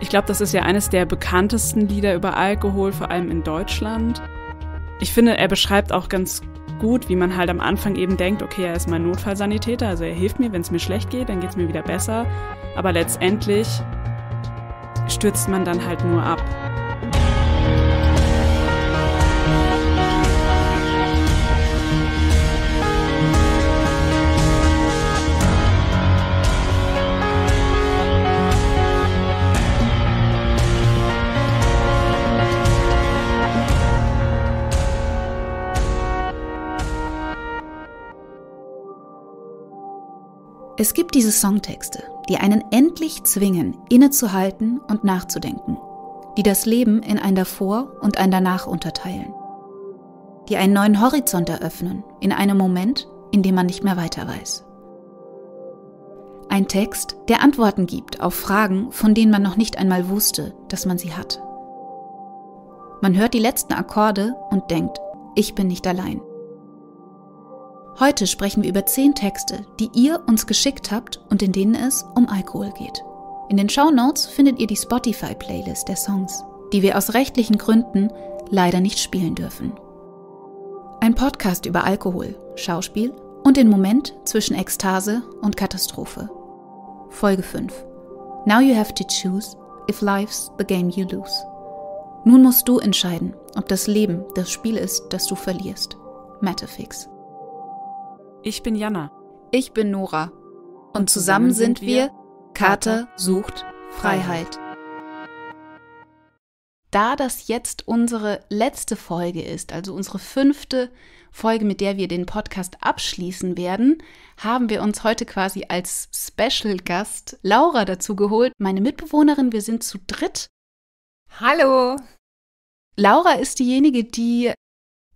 Ich glaube, das ist ja eines der bekanntesten Lieder über Alkohol, vor allem in Deutschland. Ich finde, er beschreibt auch ganz gut, wie man halt am Anfang eben denkt, okay, er ist mein Notfallsanitäter, also er hilft mir, wenn es mir schlecht geht, dann geht es mir wieder besser. Aber letztendlich stürzt man dann halt nur ab. Es gibt diese Songtexte, die einen endlich zwingen, innezuhalten und nachzudenken, die das Leben in ein davor und ein danach unterteilen, die einen neuen Horizont eröffnen in einem Moment, in dem man nicht mehr weiter weiß. Ein Text, der Antworten gibt auf Fragen, von denen man noch nicht einmal wusste, dass man sie hat. Man hört die letzten Akkorde und denkt, ich bin nicht allein. Heute sprechen wir über zehn Texte, die ihr uns geschickt habt und in denen es um Alkohol geht. In den Show Notes findet ihr die Spotify-Playlist der Songs, die wir aus rechtlichen Gründen leider nicht spielen dürfen. Ein Podcast über Alkohol, Schauspiel und den Moment zwischen Ekstase und Katastrophe. Folge 5. Now you have to choose if life's the game you lose. Nun musst du entscheiden, ob das Leben das Spiel ist, das du verlierst. Matterfix. Ich bin Jana. Ich bin Nora. Und, Und zusammen, sind wir Kater sucht Freiheit. Da das jetzt unsere letzte Folge ist, also unsere fünfte Folge, mit der wir den Podcast abschließen werden, haben wir uns heute quasi als Special Gast Laura dazu geholt, meine Mitbewohnerin. Wir sind zu dritt. Hallo! Laura ist diejenige, die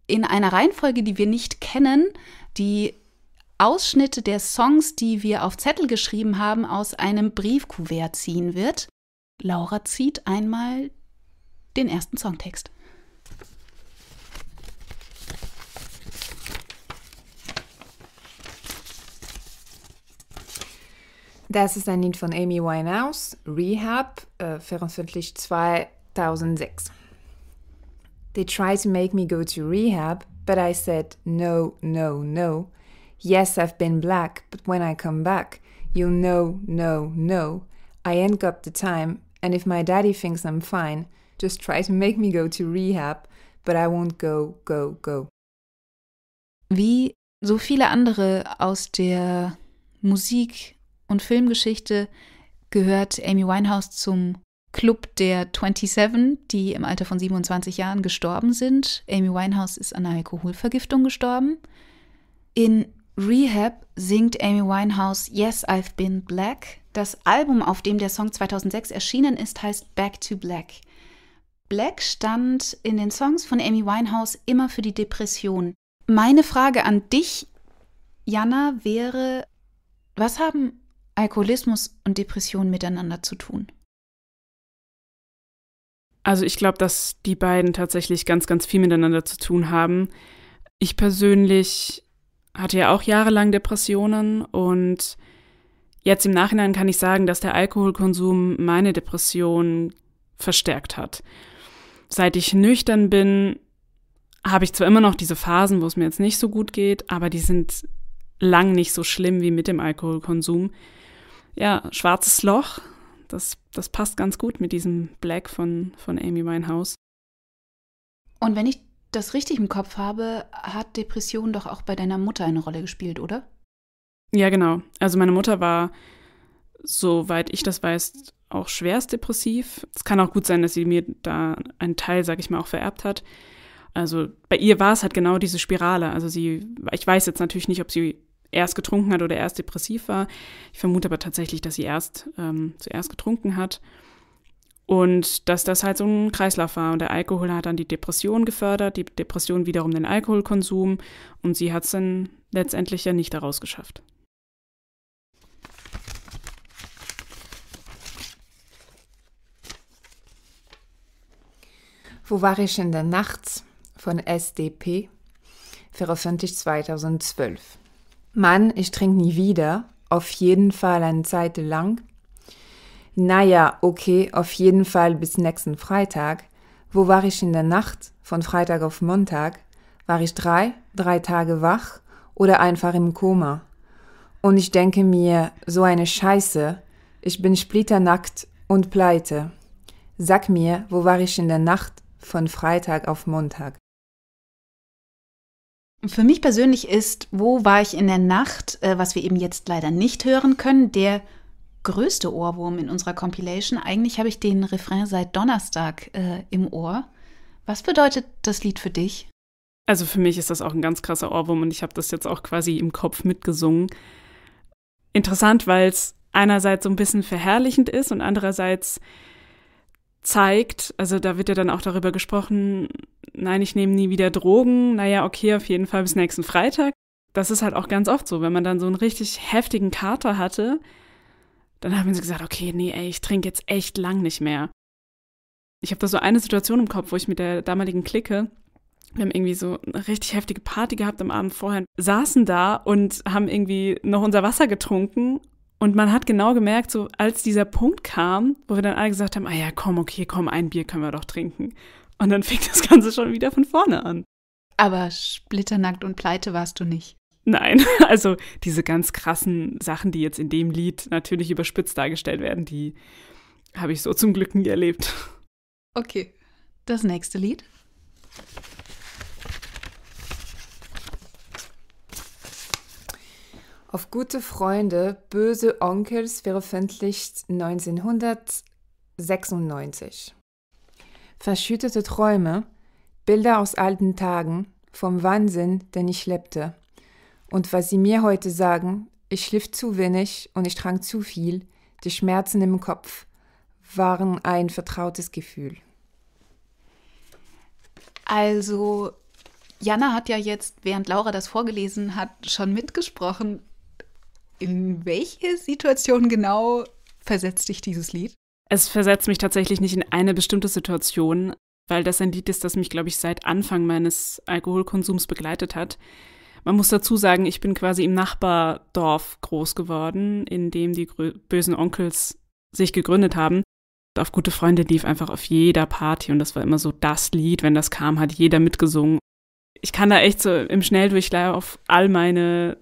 in einer Reihenfolge, die wir nicht kennen, die Ausschnitte der Songs, die wir auf Zettel geschrieben haben, aus einem Briefkuvert ziehen wird. Laura zieht einmal den ersten Songtext. Das ist ein Lied von Amy Winehouse, Rehab, äh, veröffentlicht 2006. They tried to make me go to rehab, but I said no, no, no. Yes, I've been black, but when I come back, you'll know, know, know. I ain't got the time, and if my daddy thinks I'm fine, just try to make me go to rehab, but I won't go, go, go. Wie so viele andere aus der Musik- und Filmgeschichte gehört Amy Winehouse zum Club der 27, die im Alter von 27 Jahren gestorben sind. Amy Winehouse ist an einer Alkoholvergiftung gestorben. In Rehab singt Amy Winehouse Yes, I've Been Black. Das Album, auf dem der Song 2006 erschienen ist, heißt Back to Black. Black stand in den Songs von Amy Winehouse immer für die Depression. Meine Frage an dich, Jana, wäre, was haben Alkoholismus und Depression miteinander zu tun? Also ich glaube, dass die beiden tatsächlich ganz, ganz viel miteinander zu tun haben. Ich persönlich hatte ja auch jahrelang Depressionen und jetzt im Nachhinein kann ich sagen, dass der Alkoholkonsum meine Depression verstärkt hat. Seit ich nüchtern bin, habe ich zwar immer noch diese Phasen, wo es mir jetzt nicht so gut geht, aber die sind lang nicht so schlimm wie mit dem Alkoholkonsum. Ja, schwarzes Loch, das, das passt ganz gut mit diesem Black von, von Amy Winehouse. Und wenn ich das richtig im Kopf habe, hat Depression doch auch bei deiner Mutter eine Rolle gespielt, oder? Ja, genau. Also meine Mutter war, soweit ich das weiß, auch schwerst depressiv. Es kann auch gut sein, dass sie mir da einen Teil, sag ich mal, auch vererbt hat. Also bei ihr war es halt genau diese Spirale. Also sie, ich weiß jetzt natürlich nicht, ob sie erst getrunken hat oder erst depressiv war. Ich vermute aber tatsächlich, dass sie erst ähm, zuerst getrunken hat. Und dass das halt so ein Kreislauf war. Und der Alkohol hat dann die Depression gefördert, die Depression wiederum den Alkoholkonsum. Und sie hat es dann letztendlich ja nicht daraus geschafft. Wo war ich in der Nacht von SDP? 24. 2012. Mann, ich trinke nie wieder, auf jeden Fall eine Zeit lang naja, okay, auf jeden Fall bis nächsten Freitag. Wo war ich in der Nacht, von Freitag auf Montag? War ich drei, drei Tage wach oder einfach im Koma? Und ich denke mir, so eine Scheiße, ich bin splitternackt und pleite. Sag mir, wo war ich in der Nacht von Freitag auf Montag? Für mich persönlich ist, wo war ich in der Nacht, äh, was wir eben jetzt leider nicht hören können, der größte Ohrwurm in unserer Compilation. Eigentlich habe ich den Refrain seit Donnerstag äh, im Ohr. Was bedeutet das Lied für dich? Also für mich ist das auch ein ganz krasser Ohrwurm und ich habe das jetzt auch quasi im Kopf mitgesungen. Interessant, weil es einerseits so ein bisschen verherrlichend ist und andererseits zeigt, also da wird ja dann auch darüber gesprochen, nein, ich nehme nie wieder Drogen, naja, okay, auf jeden Fall bis nächsten Freitag. Das ist halt auch ganz oft so, wenn man dann so einen richtig heftigen Kater hatte, dann haben sie gesagt, okay, nee, ey, ich trinke jetzt echt lang nicht mehr. Ich habe da so eine Situation im Kopf, wo ich mit der damaligen Clique, wir haben irgendwie so eine richtig heftige Party gehabt am Abend vorher, saßen da und haben irgendwie noch unser Wasser getrunken und man hat genau gemerkt, so als dieser Punkt kam, wo wir dann alle gesagt haben, ah ja, komm, okay, komm, ein Bier können wir doch trinken. Und dann fing das Ganze schon wieder von vorne an. Aber splitternackt und pleite warst du nicht. Nein, also diese ganz krassen Sachen, die jetzt in dem Lied natürlich überspitzt dargestellt werden, die habe ich so zum Glück nie erlebt. Okay, das nächste Lied. Auf gute Freunde, böse Onkels veröffentlicht 1996. Verschüttete Träume, Bilder aus alten Tagen, vom Wahnsinn, den ich lebte. Und was sie mir heute sagen, ich schlief zu wenig und ich trank zu viel, die Schmerzen im Kopf waren ein vertrautes Gefühl. Also, Jana hat ja jetzt, während Laura das vorgelesen hat, schon mitgesprochen. In welche Situation genau versetzt dich dieses Lied? Es versetzt mich tatsächlich nicht in eine bestimmte Situation, weil das ein Lied ist, das mich, glaube ich, seit Anfang meines Alkoholkonsums begleitet hat. Man muss dazu sagen, ich bin quasi im Nachbardorf groß geworden, in dem die bösen Onkels sich gegründet haben. Und auf gute Freunde lief einfach auf jeder Party und das war immer so das Lied, wenn das kam, hat jeder mitgesungen. Ich kann da echt so im Schnelldurchlauf all meine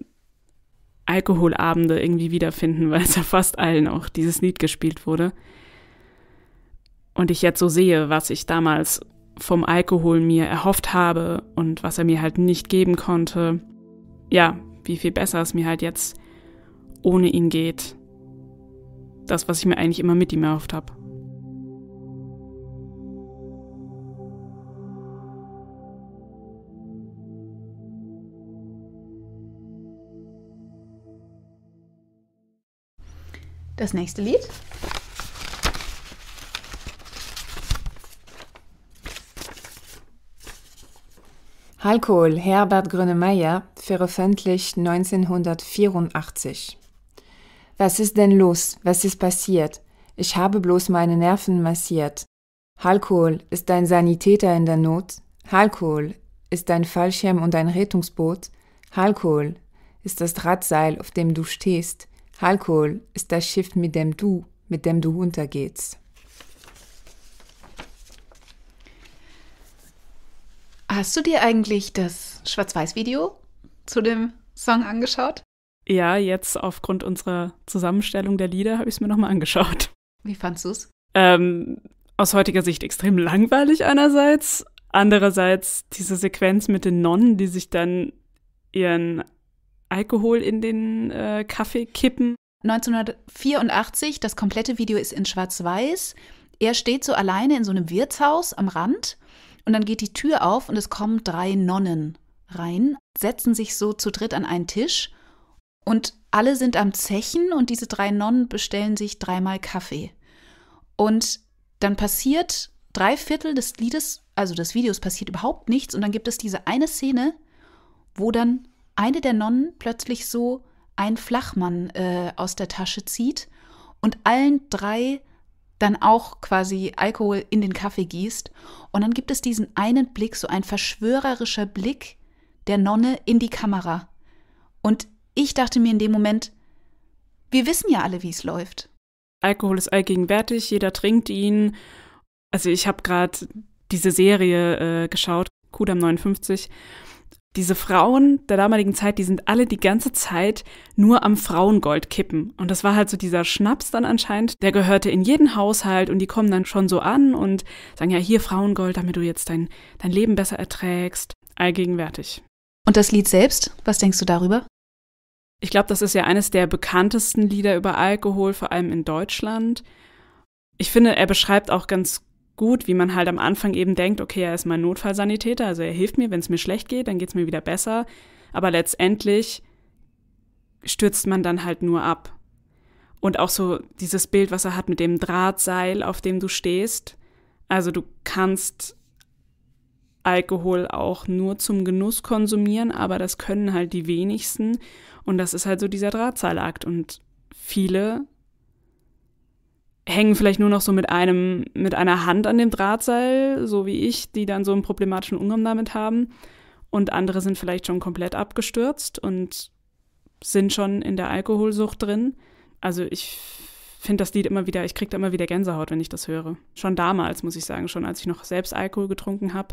Alkoholabende irgendwie wiederfinden, weil es ja fast allen auch dieses Lied gespielt wurde. Und ich jetzt so sehe, was ich damals vom Alkohol mir erhofft habe und was er mir halt nicht geben konnte ja, wie viel besser es mir halt jetzt ohne ihn geht. Das, was ich mir eigentlich immer mit ihm erhofft habe. Das nächste Lied Alkohol Herbert Grönemeyer veröffentlicht 1984. Was ist denn los? Was ist passiert? Ich habe bloß meine Nerven massiert. Alkohol ist dein Sanitäter in der Not. Alkohol ist dein Fallschirm und dein Rettungsboot. Alkohol ist das Drahtseil, auf dem du stehst. Alkohol ist das Schiff, mit dem du, mit dem du untergehst. Hast du dir eigentlich das Schwarz-Weiß-Video zu dem Song angeschaut? Ja, jetzt aufgrund unserer Zusammenstellung der Lieder habe ich es mir nochmal angeschaut. Wie fandst du es? Ähm, aus heutiger Sicht extrem langweilig einerseits, andererseits diese Sequenz mit den Nonnen, die sich dann ihren Alkohol in den äh, Kaffee kippen. 1984, das komplette Video ist in Schwarz-Weiß. Er steht so alleine in so einem Wirtshaus am Rand und dann geht die Tür auf und es kommen drei Nonnen rein, setzen sich so zu dritt an einen Tisch und alle sind am Zechen und diese drei Nonnen bestellen sich dreimal Kaffee. Und dann passiert drei Viertel des Liedes, also des Videos, passiert überhaupt nichts und dann gibt es diese eine Szene, wo dann eine der Nonnen plötzlich so einen Flachmann äh, aus der Tasche zieht und allen drei dann auch quasi Alkohol in den Kaffee gießt. Und dann gibt es diesen einen Blick, so ein verschwörerischer Blick der Nonne in die Kamera. Und ich dachte mir in dem Moment, wir wissen ja alle, wie es läuft. Alkohol ist allgegenwärtig, jeder trinkt ihn. Also ich habe gerade diese Serie äh, geschaut, Kudam 59. Diese Frauen der damaligen Zeit, die sind alle die ganze Zeit nur am Frauengold kippen. Und das war halt so dieser Schnaps dann anscheinend, der gehörte in jeden Haushalt und die kommen dann schon so an und sagen ja hier Frauengold, damit du jetzt dein, dein Leben besser erträgst. Allgegenwärtig. Und das Lied selbst, was denkst du darüber? Ich glaube, das ist ja eines der bekanntesten Lieder über Alkohol, vor allem in Deutschland. Ich finde, er beschreibt auch ganz gut, wie man halt am Anfang eben denkt, okay, er ist mein Notfallsanitäter, also er hilft mir, wenn es mir schlecht geht, dann geht es mir wieder besser. Aber letztendlich stürzt man dann halt nur ab. Und auch so dieses Bild, was er hat mit dem Drahtseil, auf dem du stehst. Also du kannst Alkohol auch nur zum Genuss konsumieren, aber das können halt die wenigsten. Und das ist halt so dieser Drahtseilakt. Und viele hängen vielleicht nur noch so mit einem, mit einer Hand an dem Drahtseil, so wie ich, die dann so einen problematischen Umgang damit haben. Und andere sind vielleicht schon komplett abgestürzt und sind schon in der Alkoholsucht drin. Also ich finde das Lied immer wieder, ich kriege da immer wieder Gänsehaut, wenn ich das höre. Schon damals, muss ich sagen, schon als ich noch selbst Alkohol getrunken habe.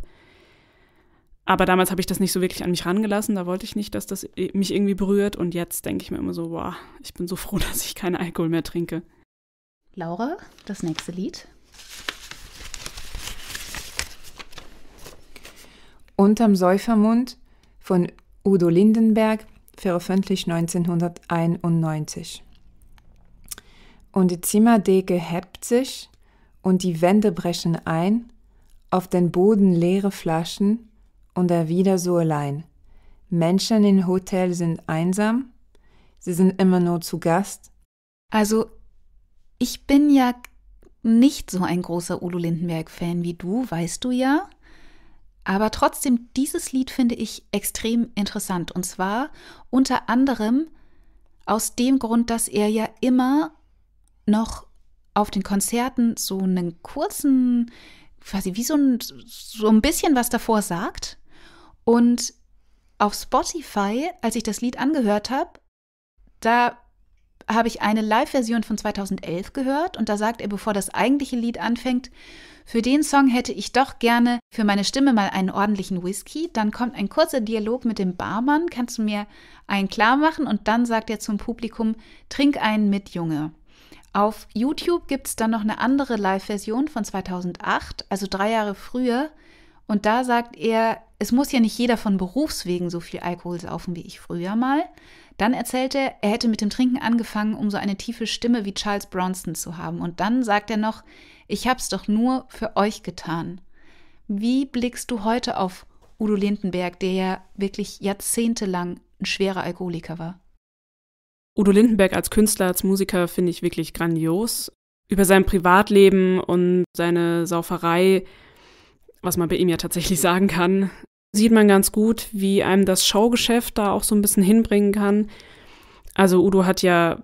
Aber damals habe ich das nicht so wirklich an mich rangelassen. Da wollte ich nicht, dass das mich irgendwie berührt. Und jetzt denke ich mir immer so, boah, ich bin so froh, dass ich keinen Alkohol mehr trinke. Laura, das nächste Lied. Unterm Säufermund von Udo Lindenberg, veröffentlicht 1991. Und die Zimmerdecke hebt sich und die Wände brechen ein, auf den Boden leere Flaschen und er wieder so allein. Menschen im Hotel sind einsam, sie sind immer nur zu Gast. Also ich bin ja nicht so ein großer Udo Lindenberg-Fan wie du, weißt du ja. Aber trotzdem, dieses Lied finde ich extrem interessant. Und zwar unter anderem aus dem Grund, dass er ja immer noch auf den Konzerten so einen kurzen, quasi wie so ein, so ein bisschen was davor sagt. Und auf Spotify, als ich das Lied angehört habe, da habe ich eine Live-Version von 2011 gehört und da sagt er, bevor das eigentliche Lied anfängt, für den Song hätte ich doch gerne für meine Stimme mal einen ordentlichen Whisky. Dann kommt ein kurzer Dialog mit dem Barmann, kannst du mir einen klar machen? Und dann sagt er zum Publikum, trink einen mit, Junge. Auf YouTube gibt es dann noch eine andere Live-Version von 2008, also drei Jahre früher. Und da sagt er, es muss ja nicht jeder von Berufswegen so viel Alkohol saufen wie ich früher mal, dann erzählt er, er hätte mit dem Trinken angefangen, um so eine tiefe Stimme wie Charles Bronson zu haben. Und dann sagt er noch, ich hab's doch nur für euch getan. Wie blickst du heute auf Udo Lindenberg, der ja wirklich jahrzehntelang ein schwerer Alkoholiker war? Udo Lindenberg als Künstler, als Musiker finde ich wirklich grandios. Über sein Privatleben und seine Sauferei, was man bei ihm ja tatsächlich sagen kann, sieht man ganz gut, wie einem das Showgeschäft da auch so ein bisschen hinbringen kann. Also Udo hat ja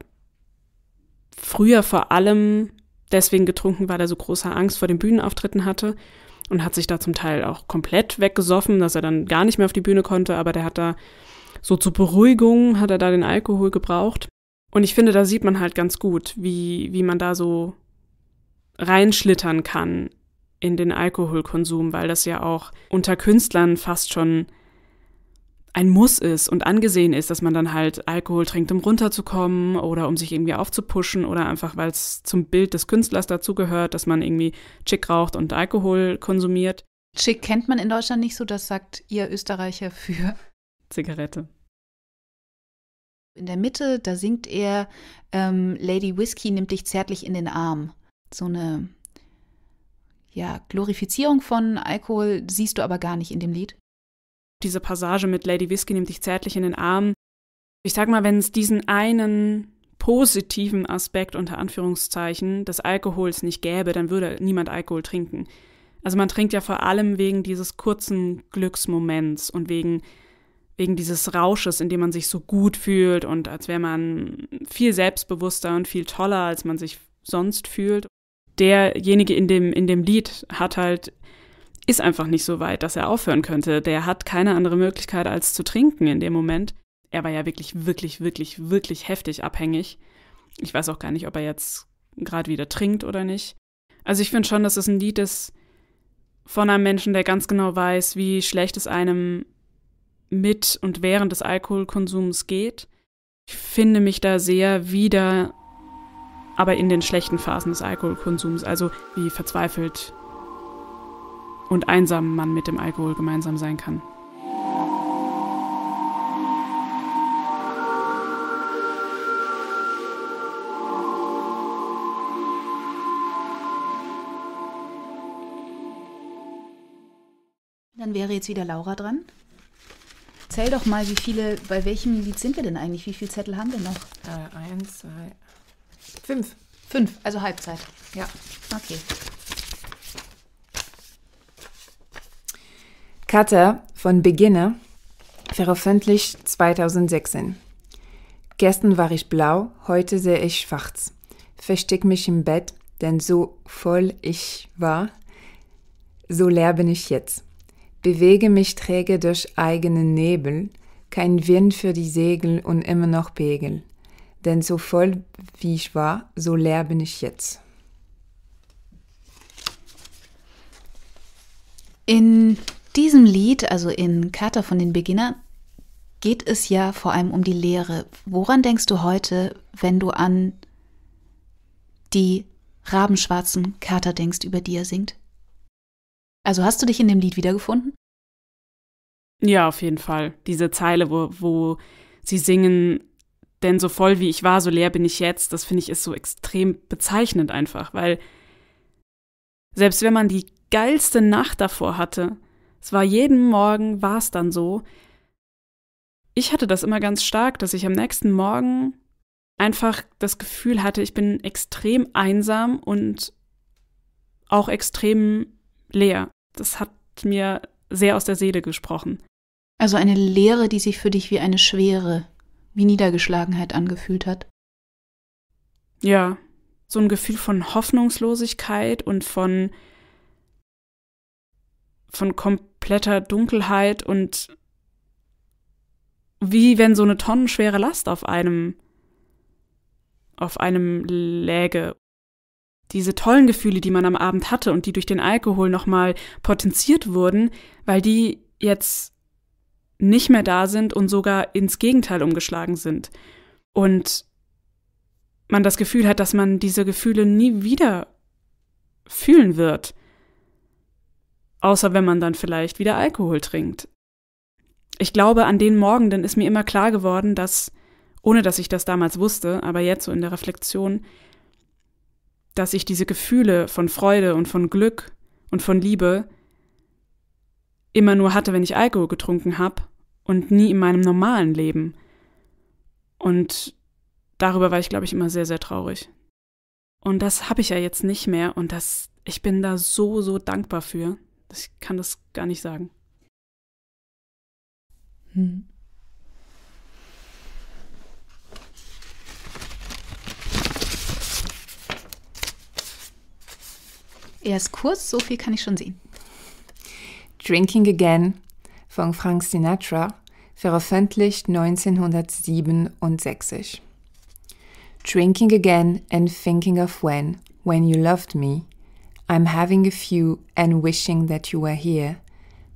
früher vor allem deswegen getrunken, weil er so große Angst vor den Bühnenauftritten hatte und hat sich da zum Teil auch komplett weggesoffen, dass er dann gar nicht mehr auf die Bühne konnte, aber der hat da so zur Beruhigung hat er da den Alkohol gebraucht. Und ich finde, da sieht man halt ganz gut, wie, wie man da so reinschlittern kann in den Alkoholkonsum, weil das ja auch unter Künstlern fast schon ein Muss ist und angesehen ist, dass man dann halt Alkohol trinkt, um runterzukommen oder um sich irgendwie aufzupuschen oder einfach, weil es zum Bild des Künstlers dazugehört, dass man irgendwie Chick raucht und Alkohol konsumiert. Chick kennt man in Deutschland nicht so, das sagt ihr Österreicher für Zigarette. In der Mitte, da singt er ähm, Lady Whiskey nimmt dich zärtlich in den Arm. So eine ja, Glorifizierung von Alkohol siehst du aber gar nicht in dem Lied. Diese Passage mit Lady Whiskey nimmt dich zärtlich in den Arm. Ich sag mal, wenn es diesen einen positiven Aspekt unter Anführungszeichen des Alkohols nicht gäbe, dann würde niemand Alkohol trinken. Also man trinkt ja vor allem wegen dieses kurzen Glücksmoments und wegen, wegen dieses Rausches, in dem man sich so gut fühlt und als wäre man viel selbstbewusster und viel toller, als man sich sonst fühlt derjenige in dem, in dem Lied hat halt, ist einfach nicht so weit, dass er aufhören könnte. Der hat keine andere Möglichkeit, als zu trinken in dem Moment. Er war ja wirklich, wirklich, wirklich, wirklich heftig abhängig. Ich weiß auch gar nicht, ob er jetzt gerade wieder trinkt oder nicht. Also ich finde schon, dass es ein Lied ist von einem Menschen, der ganz genau weiß, wie schlecht es einem mit und während des Alkoholkonsums geht. Ich finde mich da sehr wieder aber in den schlechten Phasen des Alkoholkonsums, also wie verzweifelt und einsam man mit dem Alkohol gemeinsam sein kann. Dann wäre jetzt wieder Laura dran. Zähl doch mal, wie viele, bei welchem Lied sind wir denn eigentlich? Wie viele Zettel haben wir noch? Äh, eins, zwei, Fünf. Fünf, also Halbzeit. Ja. Okay. Karte von Beginner, veröffentlicht 2016. Gestern war ich blau, heute sehe ich schwarz. Versteck mich im Bett, denn so voll ich war, so leer bin ich jetzt. Bewege mich träge durch eigenen Nebel, kein Wind für die Segel und immer noch Pegel. Denn so voll wie ich war, so leer bin ich jetzt. In diesem Lied, also in Kater von den Beginnern, geht es ja vor allem um die Lehre. Woran denkst du heute, wenn du an die rabenschwarzen Kater denkst, über die er singt? Also hast du dich in dem Lied wiedergefunden? Ja, auf jeden Fall. Diese Zeile, wo, wo sie singen, denn so voll wie ich war, so leer bin ich jetzt. Das finde ich ist so extrem bezeichnend einfach, weil selbst wenn man die geilste Nacht davor hatte, es war jeden Morgen, war es dann so. Ich hatte das immer ganz stark, dass ich am nächsten Morgen einfach das Gefühl hatte, ich bin extrem einsam und auch extrem leer. Das hat mir sehr aus der Seele gesprochen. Also eine Leere, die sich für dich wie eine Schwere wie Niedergeschlagenheit angefühlt hat. Ja, so ein Gefühl von Hoffnungslosigkeit und von, von kompletter Dunkelheit und wie wenn so eine tonnenschwere Last auf einem auf einem läge. Diese tollen Gefühle, die man am Abend hatte und die durch den Alkohol nochmal potenziert wurden, weil die jetzt nicht mehr da sind und sogar ins Gegenteil umgeschlagen sind. Und man das Gefühl hat, dass man diese Gefühle nie wieder fühlen wird. Außer wenn man dann vielleicht wieder Alkohol trinkt. Ich glaube, an den Morgenden ist mir immer klar geworden, dass, ohne dass ich das damals wusste, aber jetzt so in der Reflexion, dass ich diese Gefühle von Freude und von Glück und von Liebe immer nur hatte, wenn ich Alkohol getrunken habe und nie in meinem normalen Leben. Und darüber war ich, glaube ich, immer sehr, sehr traurig. Und das habe ich ja jetzt nicht mehr und das, ich bin da so, so dankbar für. Ich kann das gar nicht sagen. Hm. Er ist kurz, so viel kann ich schon sehen. Drinking Again von Frank Sinatra, veröffentlicht 1967. Drinking Again and Thinking of When, When You Loved Me, I'm Having a Few and Wishing That You Were Here,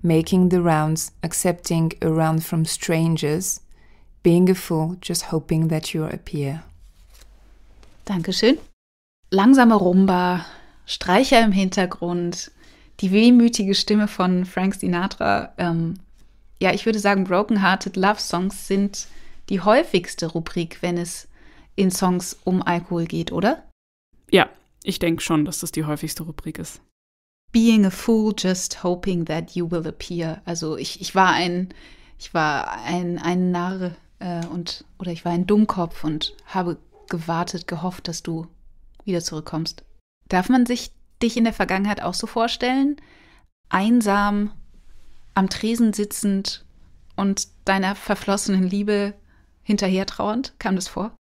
Making the Rounds, Accepting a Round from Strangers, Being a Fool, Just Hoping That You Appear. Dankeschön. Langsame Rumba, Streicher im Hintergrund, die wehmütige Stimme von Frank Sinatra. Ähm, ja, ich würde sagen, Broken-Hearted Love Songs sind die häufigste Rubrik, wenn es in Songs um Alkohol geht, oder? Ja, ich denke schon, dass das die häufigste Rubrik ist. Being a fool, just hoping that you will appear. Also ich, ich war ein, ich war ein, ein Narr äh, und oder ich war ein Dummkopf und habe gewartet, gehofft, dass du wieder zurückkommst. Darf man sich dich in der Vergangenheit auch so vorstellen? Einsam, am Tresen sitzend und deiner verflossenen Liebe hinterher trauernd? Kam das vor?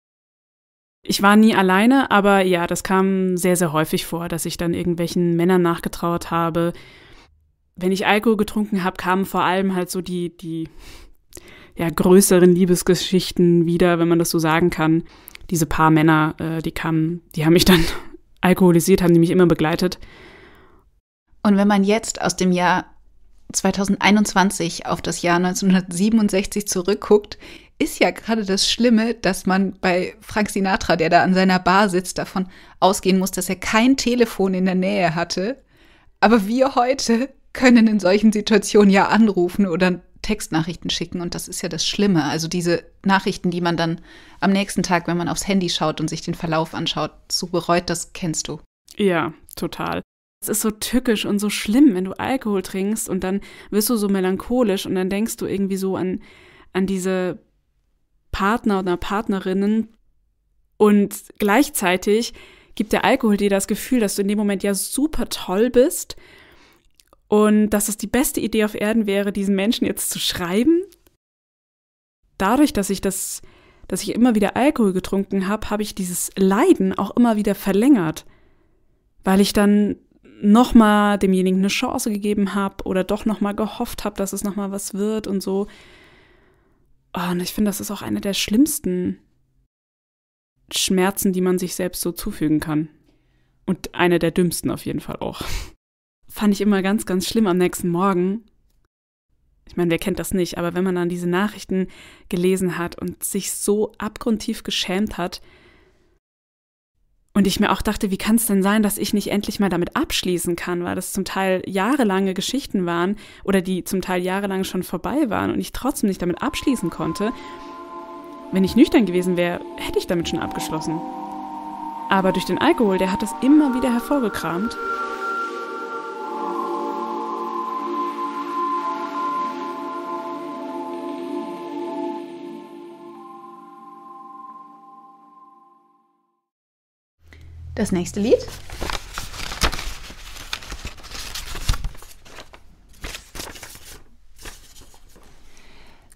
Ich war nie alleine, aber ja, das kam sehr, sehr häufig vor, dass ich dann irgendwelchen Männern nachgetrauert habe. Wenn ich Alkohol getrunken habe, kamen vor allem halt so die, die ja, größeren Liebesgeschichten wieder, wenn man das so sagen kann. Diese paar Männer, äh, die kamen, die haben mich dann alkoholisiert haben die mich immer begleitet. Und wenn man jetzt aus dem Jahr 2021 auf das Jahr 1967 zurückguckt, ist ja gerade das Schlimme, dass man bei Frank Sinatra, der da an seiner Bar sitzt, davon ausgehen muss, dass er kein Telefon in der Nähe hatte. Aber wir heute können in solchen Situationen ja anrufen oder Textnachrichten schicken und das ist ja das Schlimme. Also diese Nachrichten, die man dann am nächsten Tag, wenn man aufs Handy schaut und sich den Verlauf anschaut, so bereut, das kennst du. Ja, total. Es ist so tückisch und so schlimm, wenn du Alkohol trinkst und dann wirst du so melancholisch und dann denkst du irgendwie so an, an diese Partner oder Partnerinnen und gleichzeitig gibt der Alkohol dir das Gefühl, dass du in dem Moment ja super toll bist und dass es die beste Idee auf Erden wäre, diesen Menschen jetzt zu schreiben. Dadurch, dass ich das, dass ich immer wieder Alkohol getrunken habe, habe ich dieses Leiden auch immer wieder verlängert, weil ich dann nochmal demjenigen eine Chance gegeben habe oder doch nochmal gehofft habe, dass es nochmal was wird und so. und ich finde, das ist auch eine der schlimmsten Schmerzen, die man sich selbst so zufügen kann. Und eine der dümmsten auf jeden Fall auch fand ich immer ganz, ganz schlimm am nächsten Morgen. Ich meine, wer kennt das nicht, aber wenn man dann diese Nachrichten gelesen hat und sich so abgrundtief geschämt hat, und ich mir auch dachte, wie kann es denn sein, dass ich nicht endlich mal damit abschließen kann, weil das zum Teil jahrelange Geschichten waren oder die zum Teil jahrelang schon vorbei waren und ich trotzdem nicht damit abschließen konnte. Wenn ich nüchtern gewesen wäre, hätte ich damit schon abgeschlossen. Aber durch den Alkohol, der hat das immer wieder hervorgekramt Das nächste Lied.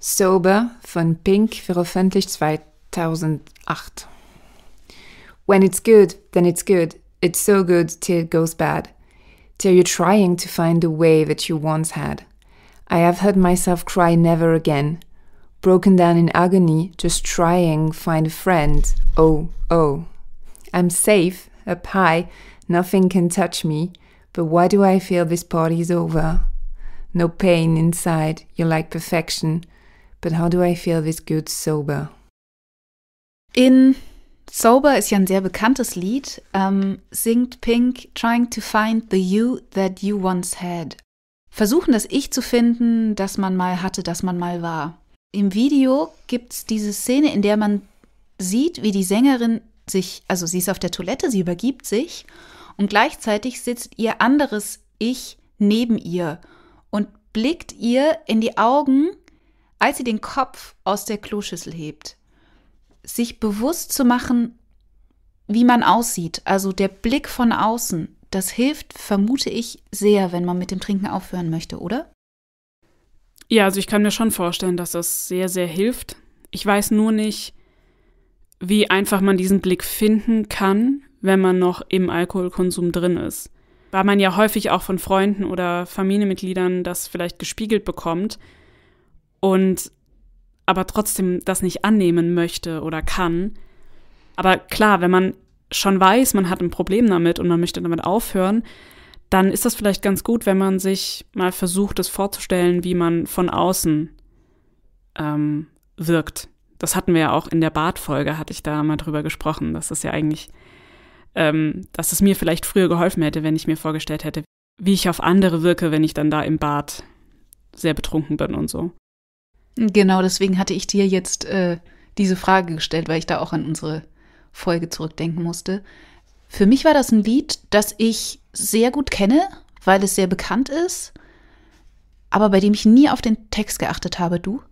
Sober von Pink veröffentlicht 2008. When it's good, then it's good. It's so good till it goes bad. Till you're trying to find the way that you once had. I have heard myself cry never again. Broken down in agony, just trying find a friend. Oh, oh. I'm safe, up high, nothing can touch me, but why do I feel this party's over? No pain inside, you're like perfection, but how do I feel this good sober? In Sober ist ja ein sehr bekanntes Lied, ähm, singt Pink Trying to find the you that you once had. Versuchen das Ich zu finden, das man mal hatte, das man mal war. Im Video gibt es diese Szene, in der man sieht, wie die Sängerin sich, also sie ist auf der Toilette, sie übergibt sich und gleichzeitig sitzt ihr anderes Ich neben ihr und blickt ihr in die Augen, als sie den Kopf aus der Kloschüssel hebt. Sich bewusst zu machen, wie man aussieht, also der Blick von außen, das hilft, vermute ich, sehr, wenn man mit dem Trinken aufhören möchte, oder? Ja, also ich kann mir schon vorstellen, dass das sehr, sehr hilft. Ich weiß nur nicht, wie einfach man diesen Blick finden kann, wenn man noch im Alkoholkonsum drin ist. Weil man ja häufig auch von Freunden oder Familienmitgliedern das vielleicht gespiegelt bekommt und aber trotzdem das nicht annehmen möchte oder kann. Aber klar, wenn man schon weiß, man hat ein Problem damit und man möchte damit aufhören, dann ist das vielleicht ganz gut, wenn man sich mal versucht, es vorzustellen, wie man von außen ähm, wirkt das hatten wir ja auch in der Bart-Folge, hatte ich da mal drüber gesprochen, dass das ja eigentlich, ähm, dass es mir vielleicht früher geholfen hätte, wenn ich mir vorgestellt hätte, wie ich auf andere wirke, wenn ich dann da im Bad sehr betrunken bin und so. Genau, deswegen hatte ich dir jetzt äh, diese Frage gestellt, weil ich da auch an unsere Folge zurückdenken musste. Für mich war das ein Lied, das ich sehr gut kenne, weil es sehr bekannt ist, aber bei dem ich nie auf den Text geachtet habe. Du?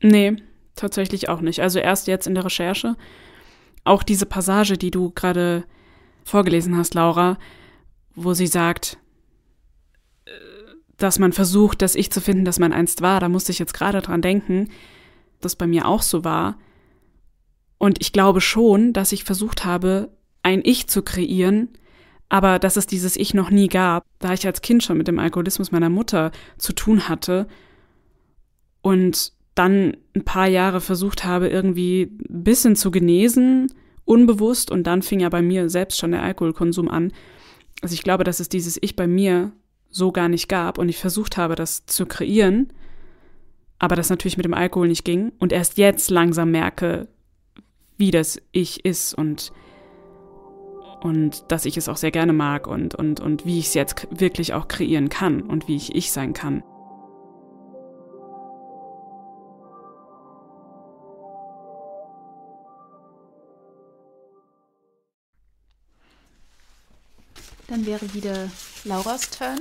Nee, tatsächlich auch nicht. Also erst jetzt in der Recherche. Auch diese Passage, die du gerade vorgelesen hast, Laura, wo sie sagt, äh, dass man versucht, das Ich zu finden, das man einst war, da musste ich jetzt gerade dran denken, dass bei mir auch so war. Und ich glaube schon, dass ich versucht habe, ein Ich zu kreieren, aber dass es dieses Ich noch nie gab, da ich als Kind schon mit dem Alkoholismus meiner Mutter zu tun hatte und dann ein paar Jahre versucht habe, irgendwie ein bisschen zu genesen, unbewusst. Und dann fing ja bei mir selbst schon der Alkoholkonsum an. Also ich glaube, dass es dieses Ich bei mir so gar nicht gab und ich versucht habe, das zu kreieren, aber das natürlich mit dem Alkohol nicht ging und erst jetzt langsam merke, wie das Ich ist und, und dass ich es auch sehr gerne mag und, und, und wie ich es jetzt wirklich auch kreieren kann und wie ich ich sein kann. Dann wäre wieder Laura's Turn.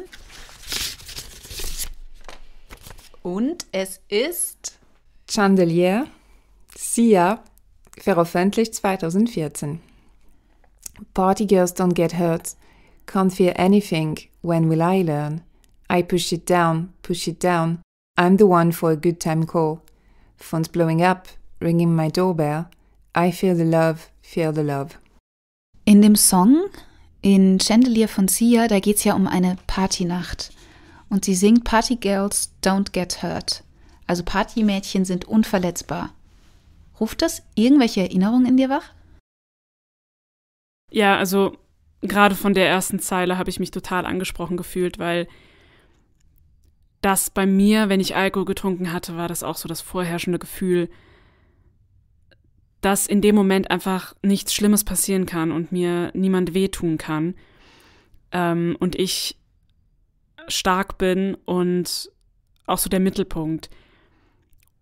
Und es ist Chandelier Sia veröffentlicht 2014. Party girls don't get hurt. Can't feel anything. When will I learn? I push it down, push it down. I'm the one for a good time call. Phone's blowing up, ringing my doorbell. I feel the love, feel the love. In dem Song in Chandelier von Sia, da geht es ja um eine Partynacht. Und sie singt Party Girls Don't Get Hurt. Also Partymädchen sind unverletzbar. Ruft das irgendwelche Erinnerungen in dir wach? Ja, also gerade von der ersten Zeile habe ich mich total angesprochen gefühlt, weil das bei mir, wenn ich Alkohol getrunken hatte, war das auch so das vorherrschende Gefühl, dass in dem Moment einfach nichts Schlimmes passieren kann und mir niemand wehtun kann. Ähm, und ich stark bin und auch so der Mittelpunkt.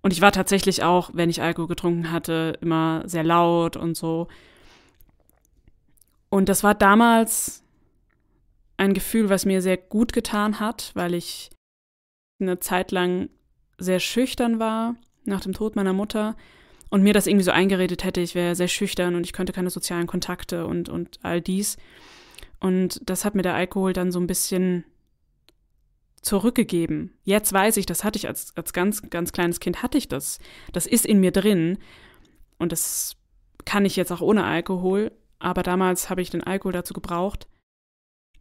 Und ich war tatsächlich auch, wenn ich Alkohol getrunken hatte, immer sehr laut und so. Und das war damals ein Gefühl, was mir sehr gut getan hat, weil ich eine Zeit lang sehr schüchtern war nach dem Tod meiner Mutter und mir das irgendwie so eingeredet hätte, ich wäre sehr schüchtern und ich könnte keine sozialen Kontakte und, und all dies. Und das hat mir der Alkohol dann so ein bisschen zurückgegeben. Jetzt weiß ich, das hatte ich als, als ganz, ganz kleines Kind, hatte ich das. Das ist in mir drin und das kann ich jetzt auch ohne Alkohol, aber damals habe ich den Alkohol dazu gebraucht,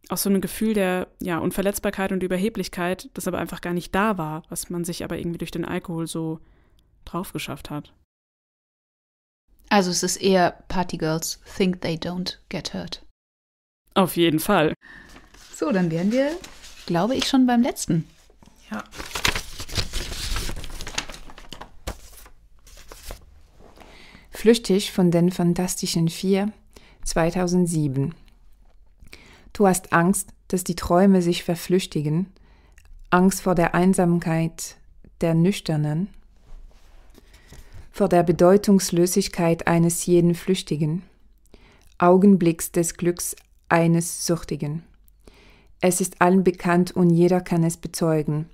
aus so einem Gefühl der ja, Unverletzbarkeit und Überheblichkeit, das aber einfach gar nicht da war, was man sich aber irgendwie durch den Alkohol so drauf geschafft hat. Also es ist eher Partygirls think they don't get hurt. Auf jeden Fall. So, dann wären wir, glaube ich, schon beim letzten. Ja. Flüchtig von den Fantastischen Vier, 2007. Du hast Angst, dass die Träume sich verflüchtigen, Angst vor der Einsamkeit der Nüchternen, vor der Bedeutungslösigkeit eines jeden Flüchtigen, Augenblicks des Glücks eines Suchtigen. Es ist allen bekannt und jeder kann es bezeugen.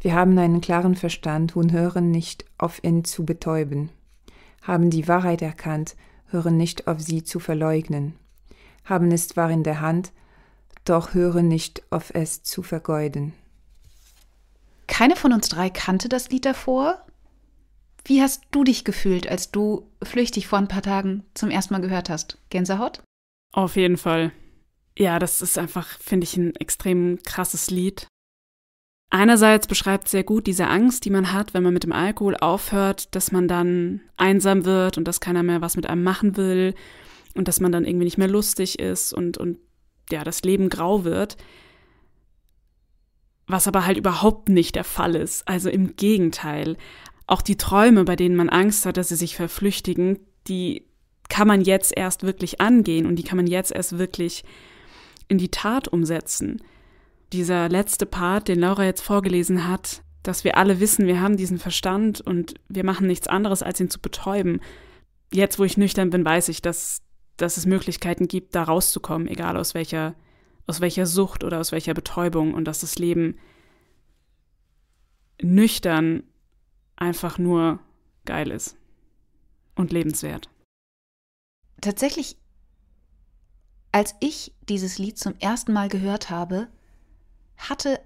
Wir haben einen klaren Verstand und hören nicht auf ihn zu betäuben, haben die Wahrheit erkannt, hören nicht auf sie zu verleugnen, haben es zwar in der Hand, doch hören nicht auf es zu vergeuden. Keine von uns drei kannte das Lied davor. Wie hast du dich gefühlt, als du flüchtig vor ein paar Tagen zum ersten Mal gehört hast? Gänsehaut? Auf jeden Fall. Ja, das ist einfach, finde ich, ein extrem krasses Lied. Einerseits beschreibt sehr gut diese Angst, die man hat, wenn man mit dem Alkohol aufhört, dass man dann einsam wird und dass keiner mehr was mit einem machen will und dass man dann irgendwie nicht mehr lustig ist und, und ja, das Leben grau wird. Was aber halt überhaupt nicht der Fall ist. Also im Gegenteil. Auch die Träume, bei denen man Angst hat, dass sie sich verflüchtigen, die kann man jetzt erst wirklich angehen und die kann man jetzt erst wirklich in die Tat umsetzen. Dieser letzte Part, den Laura jetzt vorgelesen hat, dass wir alle wissen, wir haben diesen Verstand und wir machen nichts anderes, als ihn zu betäuben. Jetzt, wo ich nüchtern bin, weiß ich, dass, dass es Möglichkeiten gibt, da rauszukommen, egal aus welcher, aus welcher Sucht oder aus welcher Betäubung und dass das Leben nüchtern einfach nur geil ist und lebenswert. Tatsächlich, als ich dieses Lied zum ersten Mal gehört habe, hatte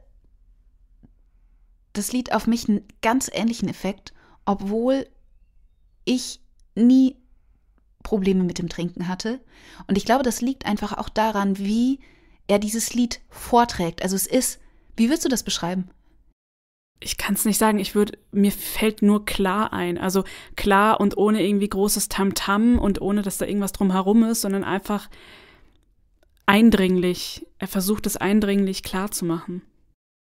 das Lied auf mich einen ganz ähnlichen Effekt, obwohl ich nie Probleme mit dem Trinken hatte. Und ich glaube, das liegt einfach auch daran, wie er dieses Lied vorträgt. Also es ist, wie würdest du das beschreiben? ich kann es nicht sagen, ich würde, mir fällt nur klar ein. Also klar und ohne irgendwie großes Tamtam und ohne, dass da irgendwas drumherum ist, sondern einfach eindringlich. Er versucht es eindringlich klar zu machen.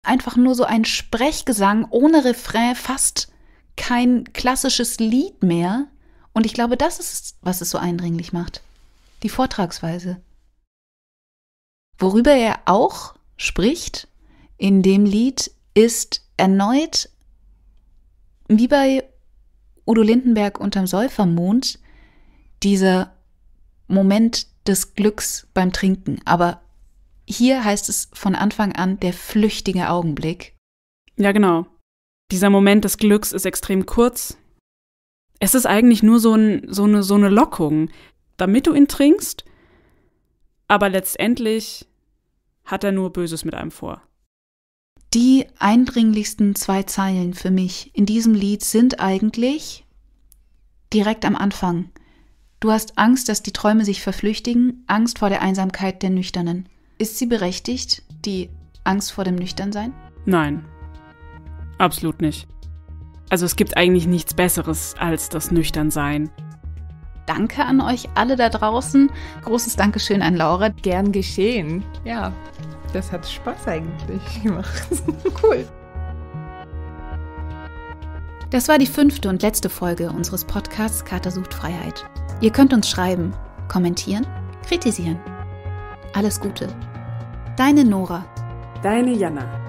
Einfach nur so ein Sprechgesang ohne Refrain, fast kein klassisches Lied mehr. Und ich glaube, das ist, was es so eindringlich macht. Die Vortragsweise. Worüber er auch spricht in dem Lied ist erneut, wie bei Udo Lindenberg unterm Säufermond, dieser Moment des Glücks beim Trinken. Aber hier heißt es von Anfang an der flüchtige Augenblick. Ja, genau. Dieser Moment des Glücks ist extrem kurz. Es ist eigentlich nur so, ein, so, eine, so eine Lockung, damit du ihn trinkst, aber letztendlich hat er nur Böses mit einem vor die eindringlichsten zwei Zeilen für mich in diesem Lied sind eigentlich direkt am Anfang. Du hast Angst, dass die Träume sich verflüchtigen, Angst vor der Einsamkeit der Nüchternen. Ist sie berechtigt, die Angst vor dem Nüchternsein? Nein, absolut nicht. Also es gibt eigentlich nichts Besseres als das Nüchternsein. Danke an euch alle da draußen. Großes Dankeschön an Laura. Gern geschehen. Ja das hat Spaß eigentlich gemacht. cool. Das war die fünfte und letzte Folge unseres Podcasts Kater sucht Freiheit. Ihr könnt uns schreiben, kommentieren, kritisieren. Alles Gute. Deine Nora. Deine Jana.